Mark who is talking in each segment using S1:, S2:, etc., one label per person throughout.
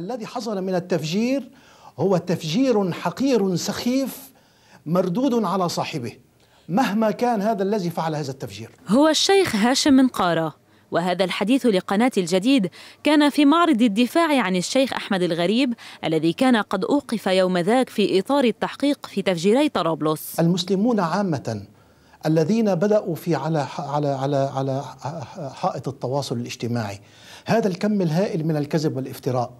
S1: الذي حصل من التفجير هو تفجير حقير سخيف مردود على صاحبه مهما كان هذا الذي فعل هذا التفجير
S2: هو الشيخ هاشم من قاره وهذا الحديث لقناة الجديد كان في معرض الدفاع عن الشيخ أحمد الغريب الذي كان قد أوقف يوم ذاك في إطار التحقيق في تفجيري
S1: طرابلس المسلمون عامة الذين بدأوا في على على على على حائط التواصل الاجتماعي هذا الكم الهائل من الكذب والافتراء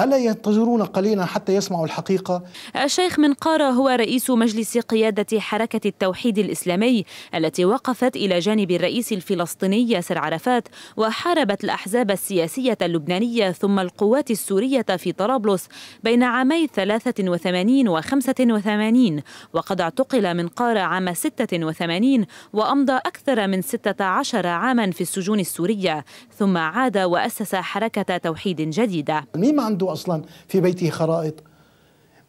S1: ألا ينتظرون قليلا حتى يسمعوا الحقيقة؟
S2: الشيخ منقارة هو رئيس مجلس قيادة حركة التوحيد الإسلامي التي وقفت إلى جانب الرئيس الفلسطيني ياسر عرفات وحاربت الأحزاب السياسية اللبنانية ثم القوات السورية في طرابلس بين عامي 83 و 85 وقد اعتقل منقارة عام 86 وأمضى أكثر من 16 عاما في السجون السورية ثم عاد وأسس حركة توحيد جديدة
S1: مين عنده عنده أصلا في بيته خرائط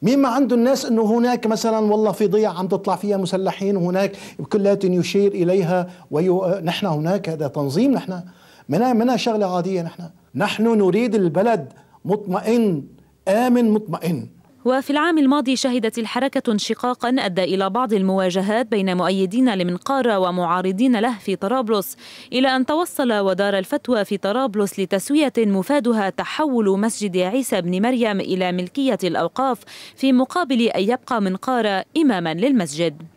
S1: مين ما عنده الناس انه هناك مثلا والله في ضيع عم تطلع فيها مسلحين وهناك بكل يشير اليها ويو... نحن هناك هذا تنظيم نحن منا منا شغله عاديه نحن نحن نريد البلد مطمئن امن مطمئن
S2: وفي العام الماضي شهدت الحركة انشقاقا أدى إلى بعض المواجهات بين مؤيدين لمنقارة ومعارضين له في طرابلس إلى أن توصل ودار الفتوى في طرابلس لتسوية مفادها تحول مسجد عيسى بن مريم إلى ملكية الأوقاف في مقابل أن يبقى منقارة إماما للمسجد